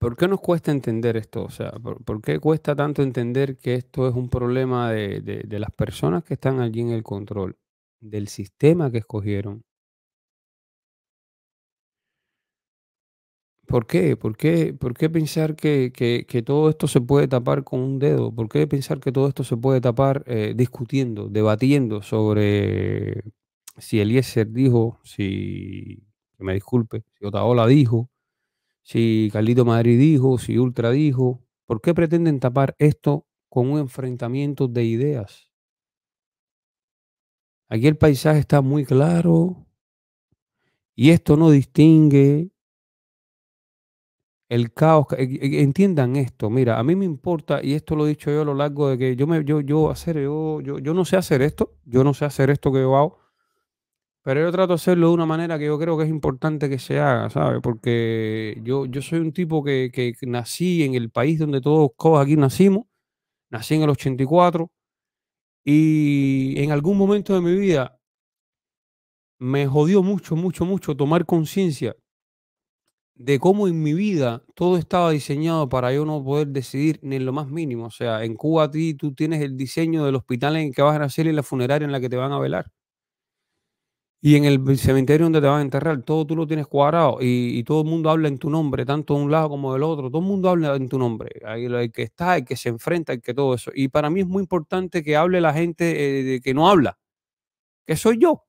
¿por qué nos cuesta entender esto? O sea, ¿por, qué cuesta tanto entender que esto es un problema de, las personas que están allí en el control, del sistema que escogieron? ¿Por qué? ¿Por qué, por qué pensar que, todo esto se puede tapar con un dedo? ¿Por qué pensar que todo esto se puede tapar eh, discutiendo, debatiendo sobre si Eliezer dijo, si, me disculpe, si Otaola dijo, si Carlito Madrid dijo, si Ultra dijo, ¿por qué pretenden tapar esto con un enfrentamiento de ideas? Aquí el paisaje está muy claro y esto no distingue el caos. E, e, entiendan esto, mira, a mí me importa, y esto lo he dicho yo a lo largo de que yo, me, yo, yo, hacer, yo, yo, yo no sé hacer esto, yo no sé hacer esto que yo hago, pero yo trato de hacerlo de una manera que yo creo que es importante que se haga, ¿sabes? Porque yo, yo soy un tipo que, que nací en el país donde todos aquí nacimos, nací en el 84 y en algún momento de mi vida me jodió mucho, mucho, mucho tomar conciencia de cómo en mi vida todo estaba diseñado para yo no poder decidir ni en lo más mínimo. O sea, en Cuba tú tienes el diseño del hospital en el que vas a nacer y la funeraria en la que te van a velar. Y en el cementerio donde te van a enterrar, todo tú lo tienes cuadrado y, todo el mundo habla en tu nombre, tanto de un lado como del otro, todo el mundo habla en tu nombre, el, que está, el que se enfrenta, el que todo eso. Y para mí es muy importante que hable la gente eh, que no habla, que soy yo.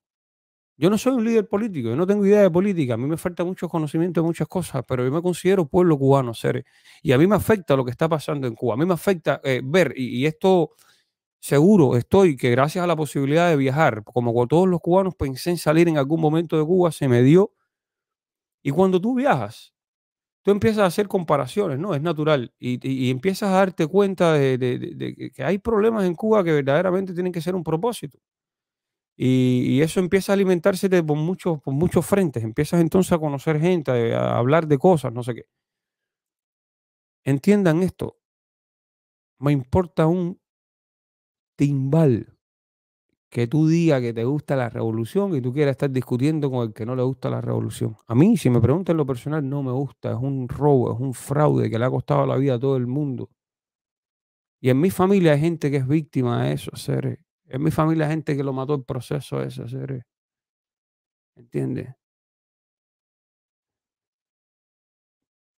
Yo no soy un líder político, yo no tengo idea de política, a mí me falta mucho conocimiento de muchas cosas, pero yo me considero pueblo cubano, seres. Y a mí me afecta lo que está pasando en Cuba, a mí me afecta eh, ver, y esto Seguro estoy que gracias a la posibilidad de viajar, como todos los cubanos pensé en salir en algún momento de Cuba, se me dio. Y cuando tú viajas, tú empiezas a hacer comparaciones, ¿no? Es natural. Y, empiezas a darte cuenta de, que hay problemas en Cuba que verdaderamente tienen que ser un propósito. Y, eso empieza a alimentarse por, muchos, por muchos frentes. Empiezas entonces a conocer gente, a hablar de cosas, no sé qué. Entiendan esto. Me importa un timbal que tú digas que te gusta la revolución y tú quieras estar discutiendo con el que no le gusta la revolución. A mí, si me preguntan lo personal, no me gusta. Es un robo, es un fraude que le ha costado la vida a todo el mundo. Y en mi familia hay gente que es víctima de eso, seres. En mi familia hay gente que lo mató el proceso ese, seres. ¿Entiendes?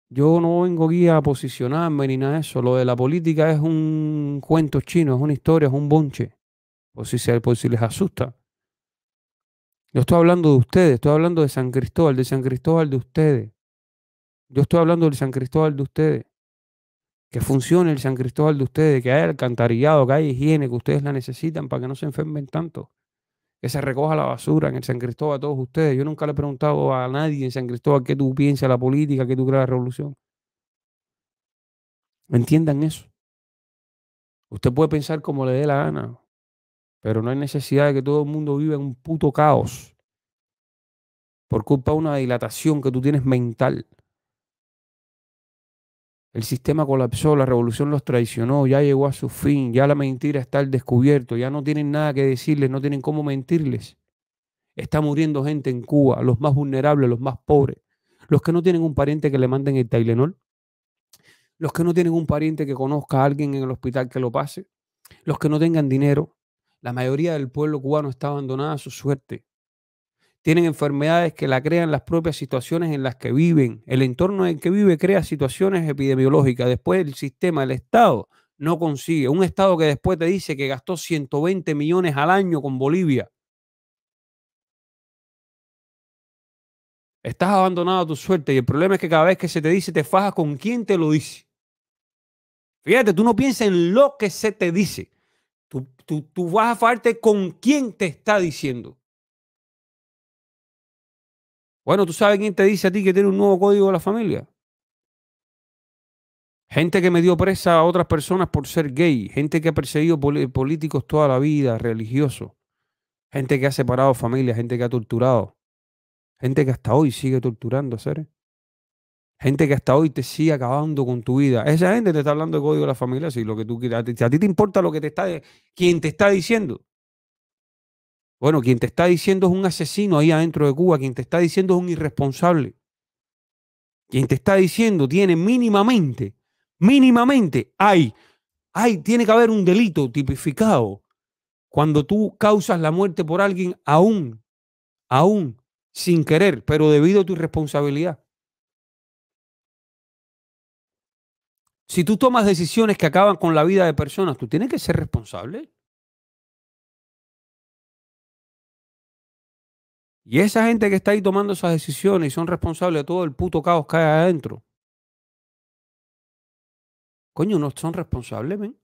Yo no vengo aquí a posicionarme ni nada de eso. Lo de la política es un un cuento chino, es una historia, es un bonche. O si sea, si les asusta. Yo estoy hablando de ustedes, estoy hablando de San Cristóbal, de San Cristóbal de ustedes. Yo estoy hablando del San Cristóbal de ustedes. Que funcione el San Cristóbal de ustedes, que haya alcantarillado, que haya higiene, que ustedes la necesitan para que no se enfermen tanto. Que se recoja la basura en el San Cristóbal a todos ustedes. Yo nunca le he preguntado a nadie en San Cristóbal que tú piensas la política, que tú crees la revolución. Entiendan eso. Usted puede pensar como le dé la gana, pero no hay necesidad de que todo el mundo viva en un puto caos por culpa de una dilatación que tú tienes mental. El sistema colapsó, la revolución los traicionó, ya llegó a su fin, ya la mentira está al descubierto, ya no tienen nada que decirles, no tienen cómo mentirles. Está muriendo gente en Cuba, los más vulnerables, los más pobres, los que no tienen un pariente que le manden el Tylenol, los que no tienen un pariente que conozca a alguien en el hospital que lo pase, los que no tengan dinero. La mayoría del pueblo cubano está abandonada a su suerte. Tienen enfermedades que la crean las propias situaciones en las que viven. El entorno en que vive crea situaciones epidemiológicas. Después el sistema, el Estado, no consigue. Un Estado que después te dice que gastó 120 millones al año con Bolivia. Estás abandonado a tu suerte y el problema es que cada vez que se te dice te fajas con quién te lo dice. Fíjate, tú no piensas en lo que se te dice. Tú, vas a fajarte con quién te está diciendo. Bueno, tú sabes quién te dice a ti que tiene un nuevo código de la familia. Gente que me dio presa a otras personas por ser gay, gente que ha perseguido políticos toda la vida, religiosos, gente que ha separado familias, gente que ha torturado, gente que hasta hoy sigue torturando a seres. Gente que hasta hoy te sigue acabando con tu vida. Esa gente te está hablando de código de la familia, si lo que tú quieras. a ti te importa lo que te está, quien te está diciendo. Bueno, quien te está diciendo es un asesino ahí adentro de Cuba, quien te está diciendo es un irresponsable. Quien te está diciendo tiene mínimamente, mínimamente, hay, hay, tiene que haber un delito tipificado. Cuando tú causas la muerte por alguien, aún, aún, sin querer, pero debido a tu irresponsabilidad. Si tú tomas decisiones que acaban con la vida de personas, tú tienes que ser responsable. Y esa gente que está ahí tomando esas decisiones y son responsables de todo el puto caos que hay adentro. Coño, no son responsables, men.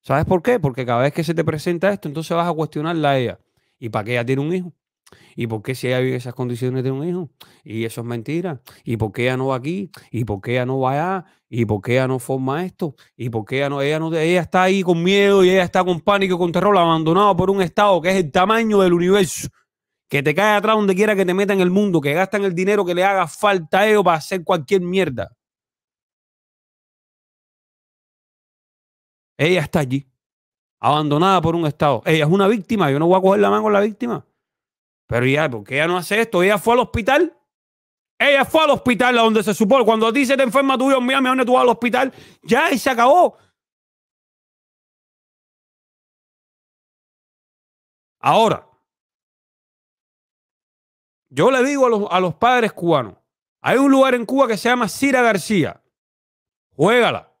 ¿Sabes por qué? Porque cada vez que se te presenta esto, entonces vas a cuestionarla a ella. ¿Y para qué ella tiene un hijo? ¿Y por qué si ella vive esas condiciones de un hijo? Y eso es mentira. ¿Y por qué ella no va aquí? ¿Y por qué ella no va allá? ¿Y por qué ella no forma esto? ¿Y por qué ella no, ella no, ella está ahí con miedo y ella está con pánico, con terror, abandonado por un Estado que es el tamaño del universo? Que te cae atrás donde quiera que te metan en el mundo, que gastan el dinero que le haga falta a ellos para hacer cualquier mierda. Ella está allí, abandonada por un Estado. Ella es una víctima. Yo no voy a coger la mano a la víctima. Pero ya, porque qué ella no hace esto? Ella fue al hospital. Ella fue al hospital a donde se supone. Cuando a ti se te enferma tuyo, mira, me tú vas al hospital. Ya, y se acabó. Ahora, yo le digo a los, a los padres cubanos, hay un lugar en Cuba que se llama Cira García. Juégala.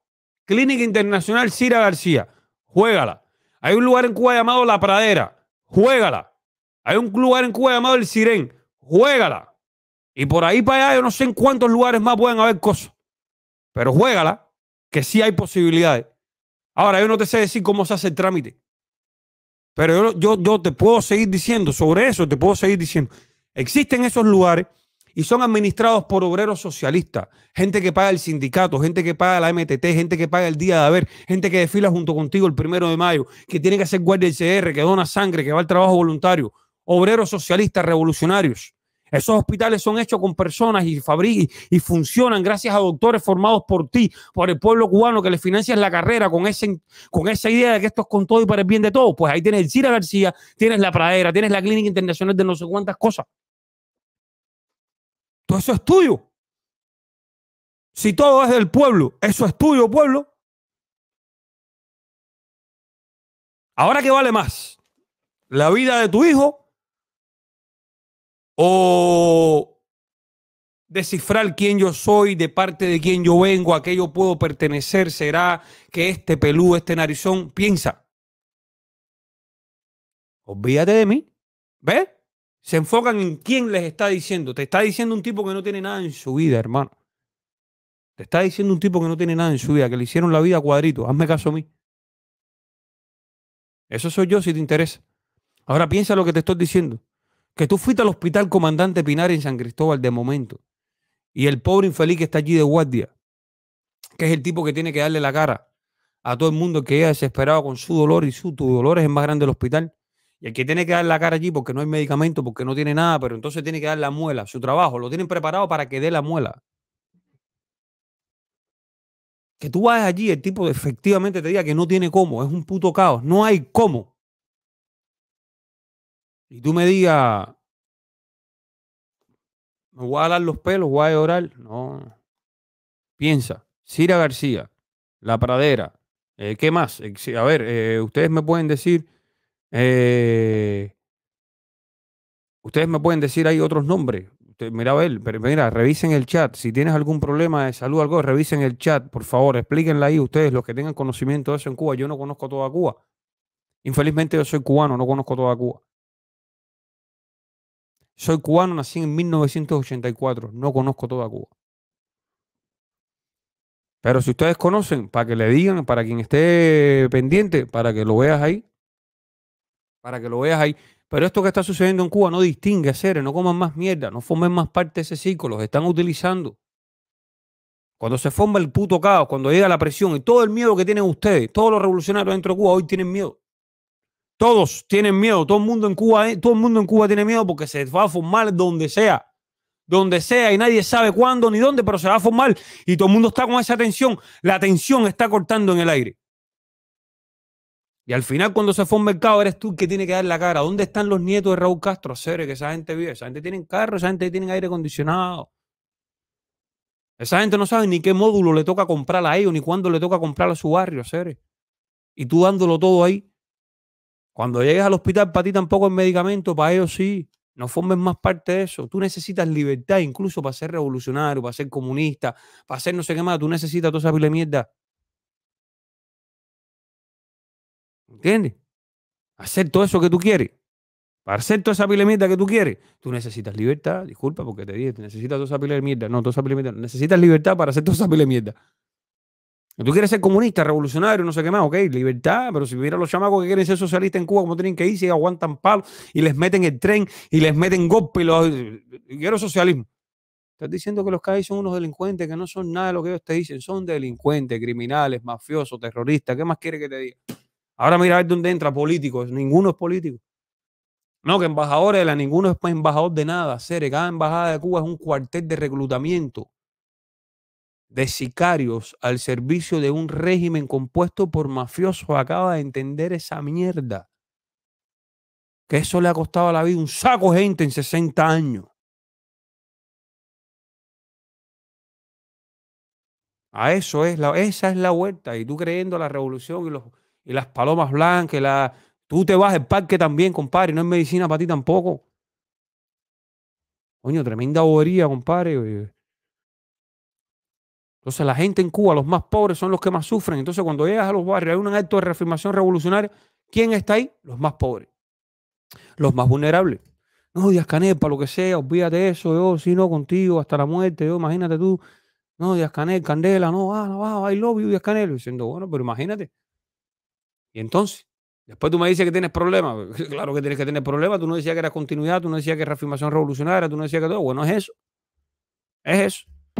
Clínica Internacional Cira García. Juégala. Hay un lugar en Cuba llamado La Pradera. Juégala. Hay un lugar en Cuba llamado El Sirén. Juégala. Y por ahí para allá, yo no sé en cuántos lugares más pueden haber cosas. Pero juégala, que sí hay posibilidades. Ahora, yo no te sé decir cómo se hace el trámite. Pero yo, yo, yo te puedo seguir diciendo, sobre eso te puedo seguir diciendo. Existen esos lugares y son administrados por obreros socialistas, gente que paga el sindicato, gente que paga la MTT, gente que paga el día de haber, gente que desfila junto contigo el primero de mayo, que tiene que hacer guardia del CR, que dona sangre, que va al trabajo voluntario obreros socialistas revolucionarios. Esos hospitales son hechos con personas y, y funcionan gracias a doctores formados por ti, por el pueblo cubano que le financias la carrera con, ese, con esa idea de que esto es con todo y para el bien de todos. Pues ahí tienes el Cira García, tienes la pradera, tienes la Clínica Internacional de no sé cuántas cosas. Todo eso es tuyo. Si todo es del pueblo, eso es tuyo, pueblo. Ahora, ¿qué vale más? ¿La vida de tu hijo o descifrar quién yo soy, de parte de quién yo vengo, a qué yo puedo pertenecer, será que este pelú, este narizón, piensa. Olvídate de mí. ¿Ves? Se enfocan en quién les está diciendo. Te está diciendo un tipo que no tiene nada en su vida, hermano. Te está diciendo un tipo que no tiene nada en su vida, que le hicieron la vida a cuadrito. Hazme caso a mí. Eso soy yo si te interesa. Ahora piensa lo que te estoy diciendo que tú fuiste al hospital comandante Pinar en San Cristóbal de momento, y el pobre infeliz que está allí de guardia, que es el tipo que tiene que darle la cara a todo el mundo que es desesperado con su dolor y su tu dolor es el más grande del hospital, y el que tiene que dar la cara allí porque no hay medicamento, porque no tiene nada, pero entonces tiene que dar la muela, su trabajo, lo tienen preparado para que dé la muela. Que tú vayas allí, el tipo efectivamente te diga que no tiene cómo, es un puto caos, no hay cómo y tú me digas, me voy a dar los pelos, voy a llorar, no. Piensa, Cira García, La Pradera, eh, ¿qué más? Eh, a ver, eh, ustedes me pueden decir, ustedes me pueden decir, hay otros nombres. mira, a ver, mira, revisen el chat. Si tienes algún problema de salud, algo, revisen el chat, por favor, explíquenla ahí ustedes, los que tengan conocimiento de eso en Cuba. Yo no conozco toda Cuba. Infelizmente yo soy cubano, no conozco toda Cuba. Soy cubano, nací en 1984, no conozco toda Cuba. Pero si ustedes conocen, para que le digan, para quien esté pendiente, para que lo veas ahí, para que lo veas ahí. Pero esto que está sucediendo en Cuba no distingue a seres, no coman más mierda, no formen más parte de ese ciclo. los están utilizando. Cuando se forma el puto caos, cuando llega la presión y todo el miedo que tienen ustedes, todos los revolucionarios dentro de Cuba hoy tienen miedo. Todos tienen miedo, todo el mundo en Cuba, todo el mundo en Cuba tiene miedo porque se va a formar donde sea, donde sea y nadie sabe cuándo ni dónde, pero se va a formar y todo el mundo está con esa tensión, la tensión está cortando en el aire. Y al final cuando se fue el mercado eres tú el que tiene que dar la cara. ¿Dónde están los nietos de Raúl Castro? Cere, que esa gente vive, esa gente tiene carro, esa gente tiene aire acondicionado. Esa gente no sabe ni qué módulo le toca comprar a ellos, ni cuándo le toca comprar a su barrio, Cere. Y tú dándolo todo ahí. Cuando llegues al hospital, para ti tampoco es medicamento, para ellos sí. No formes más parte de eso. Tú necesitas libertad, incluso para ser revolucionario, para ser comunista, para ser no sé qué más. Tú necesitas toda esa pila de mierda. ¿Entiendes? Hacer todo eso que tú quieres. Para hacer toda esa pila mierda que tú quieres, tú necesitas libertad. Disculpa porque te dije, necesitas toda esa pila mierda. No, toda esa pila mierda. Necesitas libertad para hacer toda esa pila mierda. Tú quieres ser comunista, revolucionario, no sé qué más, ok, libertad, pero si hubiera los chamacos que quieren ser socialistas en Cuba, cómo tienen que ir, si aguantan palo, y les meten el tren y les meten golpe y los... Quiero socialismo. Estás diciendo que los CAI son unos delincuentes, que no son nada de lo que ellos te dicen, son delincuentes, criminales, mafiosos, terroristas, ¿qué más quiere que te diga? Ahora mira a ver dónde entra políticos, ninguno es político. No, que embajadores de la, ninguno es embajador de nada, Cere, cada embajada de Cuba es un cuartel de reclutamiento de sicarios al servicio de un régimen compuesto por mafiosos acaba de entender esa mierda. Que eso le ha costado la vida un saco de gente en 60 años. A eso es la, esa es la vuelta. Y tú creyendo la revolución y, los, y las palomas blancas, la, tú te vas al parque también, compadre, no es medicina para ti tampoco. Coño, tremenda bobería, compadre. Entonces la gente en Cuba, los más pobres, son los que más sufren. Entonces cuando llegas a los barrios, hay un acto de reafirmación revolucionaria. ¿Quién está ahí? Los más pobres. Los más vulnerables. No, Díaz Canel, para lo que sea, olvídate de eso, yo si no contigo hasta la muerte, yo imagínate tú. No, Díaz Canel, Candela, no, ah, no, va, ah, I love you, Díaz Canel. Diciendo, bueno, pero imagínate. Y entonces, después tú me dices que tienes problemas. claro que tienes que tener problemas. Tú no decías que era continuidad, tú no decías que era reafirmación revolucionaria, tú no decías que todo. Bueno, es eso. Es eso.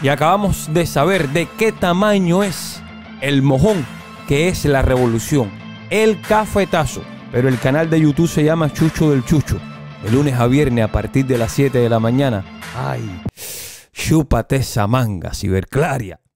y acabamos de saber de qué tamaño es el mojón que es la revolución, el cafetazo. Pero el canal de YouTube se llama Chucho del Chucho. De lunes a viernes a partir de las 7 de la mañana. ¡Ay! Chúpate esa manga, ciberclaria.